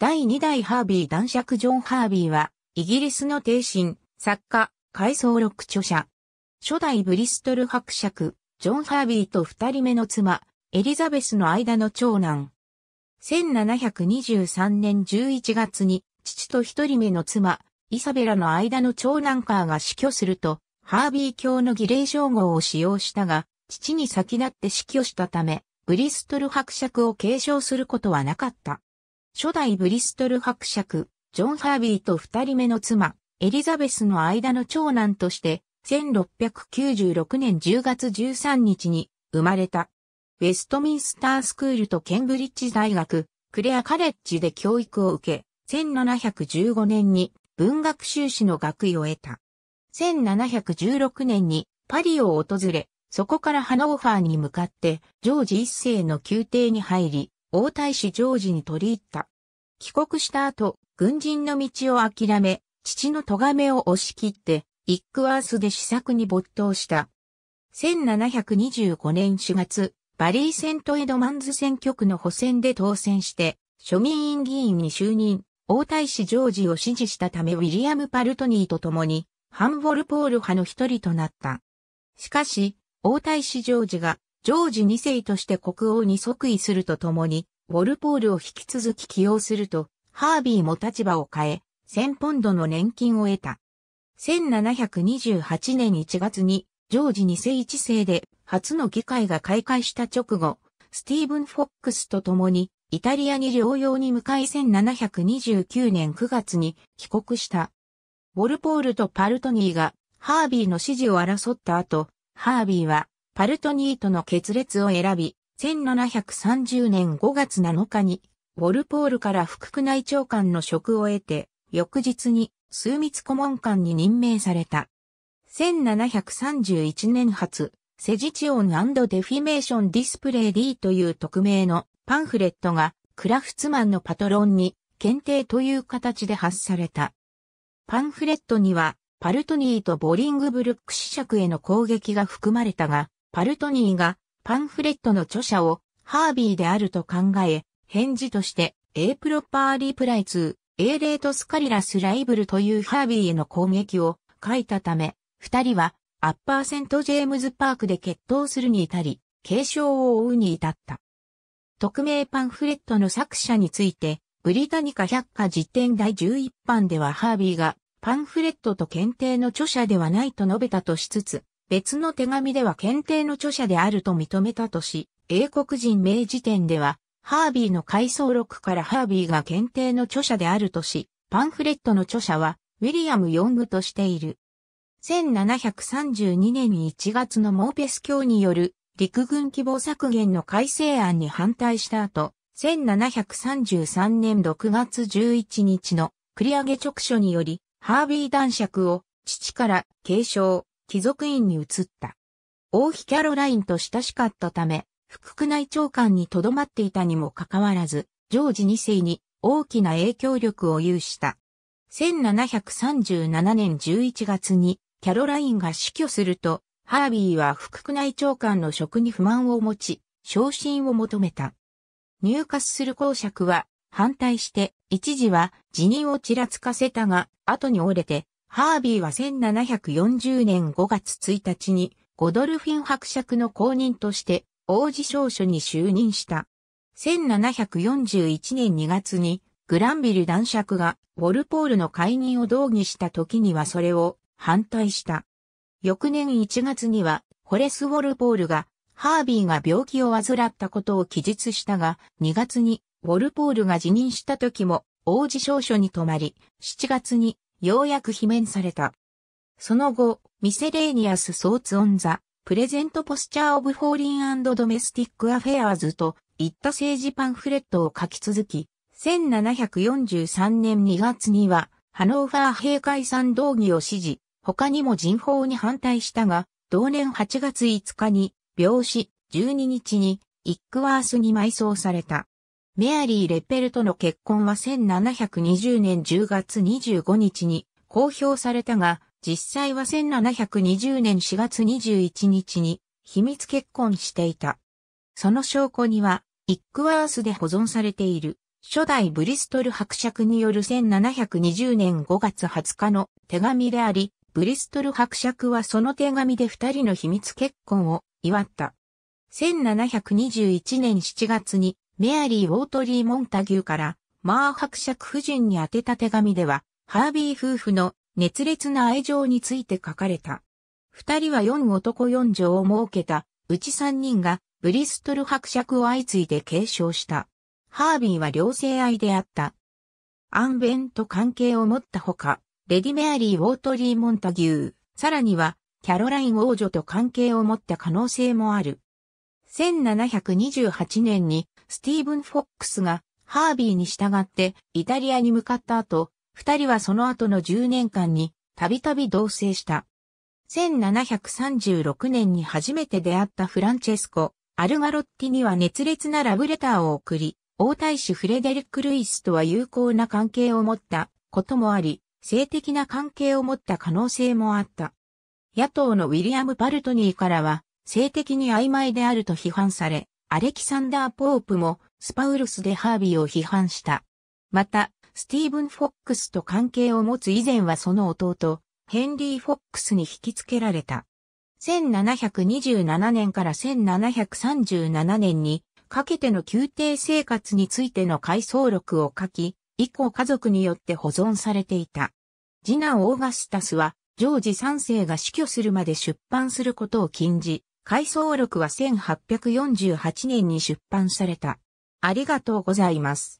第2代ハービー男爵ジョン・ハービーは、イギリスの帝神、作家、回想録著者。初代ブリストル伯爵、ジョン・ハービーと二人目の妻、エリザベスの間の長男。1723年11月に、父と一人目の妻、イサベラの間の長男カーが死去すると、ハービー教の儀礼称号を使用したが、父に先立って死去したため、ブリストル伯爵を継承することはなかった。初代ブリストル伯爵、ジョン・ハービーと二人目の妻、エリザベスの間の長男として、1696年10月13日に生まれた。ウェストミンスタースクールとケンブリッジ大学、クレアカレッジで教育を受け、1715年に文学修士の学位を得た。1716年にパリを訪れ、そこからハノーファーに向かって、ジョージ一世の宮廷に入り、王太子ジョージに取り入った。帰国した後、軍人の道を諦め、父の咎めを押し切って、イックワースで試作に没頭した。1725年4月、バリーセントエドマンズ選挙区の補選で当選して、庶民院議員に就任、王太子ジョージを支持したためウィリアム・パルトニーと共に、ハンボルポール派の一人となった。しかし、王太子ジョージが、ジョージ2世として国王に即位するとともに、ウォルポールを引き続き起用すると、ハービーも立場を変え、1000ポンドの年金を得た。1728年1月に、ジョージ2世1世で初の議会が開会した直後、スティーブン・フォックスと共に、イタリアに療養に向かい1729年9月に帰国した。ウォルポールとパルトニーがハービーの支持を争った後、ハービーはパルトニーとの決裂を選び、1730年5月7日に、ウォルポールから副区内長官の職を得て、翌日に、枢密顧問官に任命された。1731年発、セジチオンデフィメーションディスプレイ D という匿名のパンフレットが、クラフツマンのパトロンに、検定という形で発された。パンフレットには、パルトニーとボリングブルック子爵への攻撃が含まれたが、パルトニーがパンフレットの著者をハービーであると考え、返事として、エイプロパーリプライツエーレートスカリラスライブルというハービーへの攻撃を書いたため、二人はアッパーセントジェームズパークで決闘するに至り、継承を追うに至った。匿名パンフレットの作者について、ブリタニカ百科辞典第11版ではハービーがパンフレットと検定の著者ではないと述べたとしつつ、別の手紙では検定の著者であると認めたとし、英国人名辞典では、ハービーの回想録からハービーが検定の著者であるとし、パンフレットの著者は、ウィリアム・ヨングとしている。1732年1月のモーペス教による陸軍希望削減の改正案に反対した後、1733年6月11日の繰り上げ直書により、ハービー男爵を父から継承、貴族院に移った。王妃キャロラインと親しかったため、副区内長官に留まっていたにもかかわらず、ジョージ2世に大きな影響力を有した。1737年11月にキャロラインが死去すると、ハービーは副区内長官の職に不満を持ち、昇進を求めた。入荷する公爵は反対して、一時は辞任をちらつかせたが、後に折れてハービーは1740年5月1日にゴドルフィン伯爵の公認として王子少書に就任した。1741年2月にグランビル男爵がウォルポールの解任を同義した時にはそれを反対した。翌年1月にはホレス・ウォルポールがハービーが病気を患ったことを記述したが、2月にウォルポールが辞任した時も王子少書に泊まり、7月にようやく罷免された。その後、ミセレーニアス・ソーツ・オン・ザ・プレゼント・ポスチャー・オブ・フォーリン・ドメスティック・アフェアーズといった政治パンフレットを書き続き、1743年2月には、ハノーファー閉会産動議を支持、他にも人法に反対したが、同年8月5日に、病死、12日に、イックワースに埋葬された。メアリー・レッペルとの結婚は1720年10月25日に公表されたが、実際は1720年4月21日に秘密結婚していた。その証拠には、イックワースで保存されている、初代ブリストル伯爵による1720年5月20日の手紙であり、ブリストル伯爵はその手紙で二人の秘密結婚を祝った。1721年7月にメアリー・ウォートリー・モンタギューから、マー伯爵夫人に宛てた手紙では、ハービー夫婦の熱烈な愛情について書かれた。二人は四男四女を設けた、うち三人がブリストル伯爵を相次いで継承した。ハービーは両性愛であった。アンベンと関係を持ったほか、レディメアリー・ウォートリー・モンタギュー、さらには、キャロライン王女と関係を持った可能性もある。1728年にスティーブン・フォックスがハービーに従ってイタリアに向かった後、二人はその後の10年間にたびたび同棲した。1736年に初めて出会ったフランチェスコ、アルガロッティには熱烈なラブレターを送り、王太子フレデリック・ルイスとは友好な関係を持ったこともあり、性的な関係を持った可能性もあった。野党のウィリアム・パルトニーからは、性的に曖昧であると批判され、アレキサンダー・ポープもスパウルスでハービーを批判した。また、スティーブン・フォックスと関係を持つ以前はその弟、ヘンリー・フォックスに引き付けられた。1727年から1737年にかけての宮廷生活についての回想録を書き、以降家族によって保存されていた。次男オーガスタスは、ジョージ3世が死去するまで出版することを禁じ、回想録は1848年に出版された。ありがとうございます。